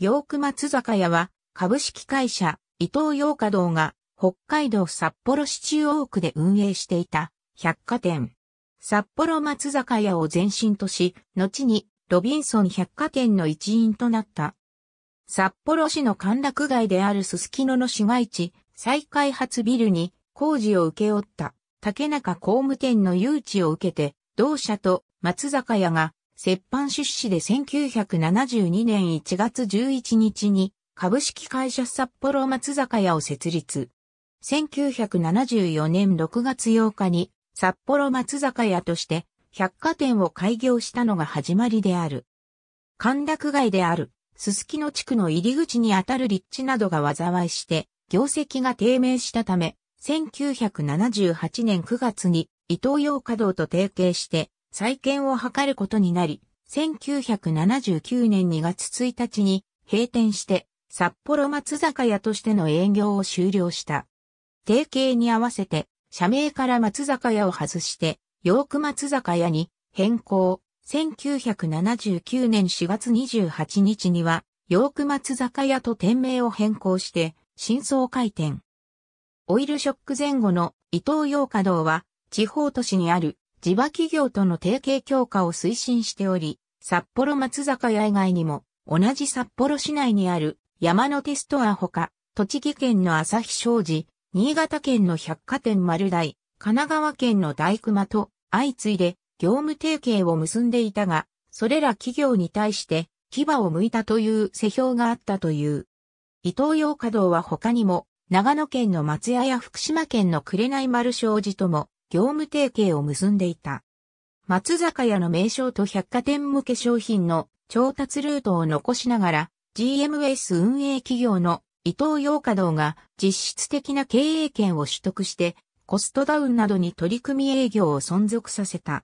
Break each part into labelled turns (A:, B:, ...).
A: ヨーク松坂屋は、株式会社、伊東洋華堂が、北海道札幌市中央区で運営していた、百貨店。札幌松坂屋を前身とし、後に、ロビンソン百貨店の一員となった。札幌市の歓楽街であるススキノの市街地、再開発ビルに、工事を請け負った、竹中工務店の誘致を受けて、同社と松坂屋が折半出資で1972年1月11日に株式会社札幌松坂屋を設立。1974年6月8日に札幌松坂屋として百貨店を開業したのが始まりである。歓楽街である、すすきの地区の入り口にあたる立地などが災いして、業績が低迷したため、1978年9月に伊東洋華堂と提携して、再建を図ることになり、1979年2月1日に閉店して札幌松坂屋としての営業を終了した。提携に合わせて社名から松坂屋を外してヨーク松坂屋に変更。1979年4月28日にはヨーク松坂屋と店名を変更して新装開店。オイルショック前後の伊東洋華堂は地方都市にある地場企業との提携強化を推進しており、札幌松坂屋以外にも、同じ札幌市内にある山のテストアほか、栃木県の朝日商事、新潟県の百貨店丸大、神奈川県の大熊と相次いで業務提携を結んでいたが、それら企業に対して牙を剥いたという世評があったという。伊東洋華堂は他にも、長野県の松屋や福島県の紅丸商事とも業務提携を結んでいた。松坂屋の名称と百貨店向け商品の調達ルートを残しながら、GMS 運営企業の伊藤洋華堂が実質的な経営権を取得して、コストダウンなどに取り組み営業を存続させた。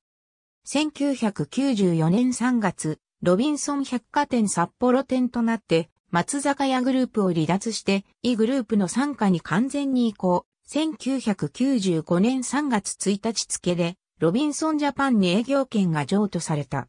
A: 1994年3月、ロビンソン百貨店札幌店となって、松坂屋グループを離脱して、E グループの傘下に完全に移行。1995年3月1日付で、ロビンソンジャパンに営業権が譲渡された。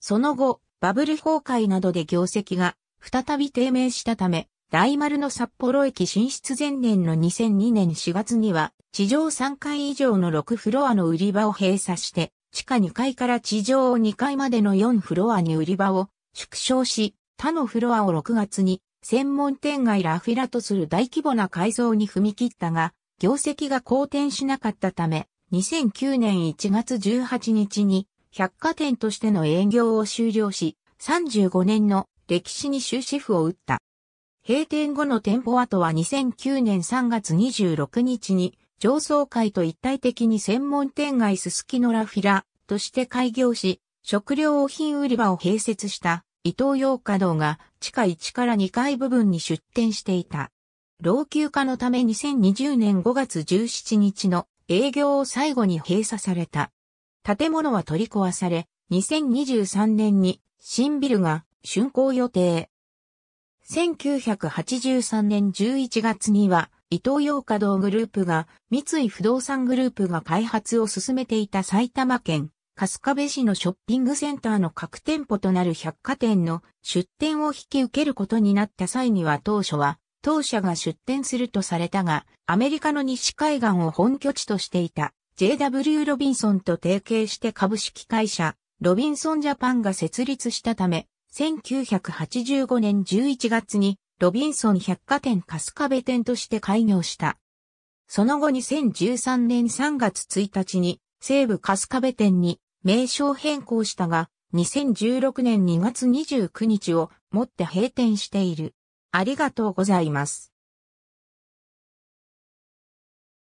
A: その後、バブル崩壊などで業績が再び低迷したため、大丸の札幌駅進出前年の2002年4月には、地上3階以上の6フロアの売り場を閉鎖して、地下2階から地上2階までの4フロアに売り場を縮小し、他のフロアを6月に専門店街ラフィラとする大規模な改造に踏み切ったが、業績が好転しなかったため、2009年1月18日に百貨店としての営業を終了し、35年の歴史に終止符を打った。閉店後の店舗跡は2009年3月26日に上層階と一体的に専門店街ススキのラフィラとして開業し、食料品売り場を併設した伊東洋華堂が地下1から2階部分に出店していた。老朽化のため2020年5月17日の営業を最後に閉鎖された。建物は取り壊され、2023年に新ビルが竣工予定。1983年11月には、伊東洋華堂グループが三井不動産グループが開発を進めていた埼玉県春日部市のショッピングセンターの各店舗となる百貨店の出店を引き受けることになった際には当初は当社が出店するとされたが、アメリカの西海岸を本拠地としていた JW ロビンソンと提携して株式会社ロビンソンジャパンが設立したため、1985年11月にロビンソン百貨店春日部店として開業した。その後2013年3月1日に西武春日部店に名称変更したが、2016年2月29日をもって閉店している。ありがとうございます。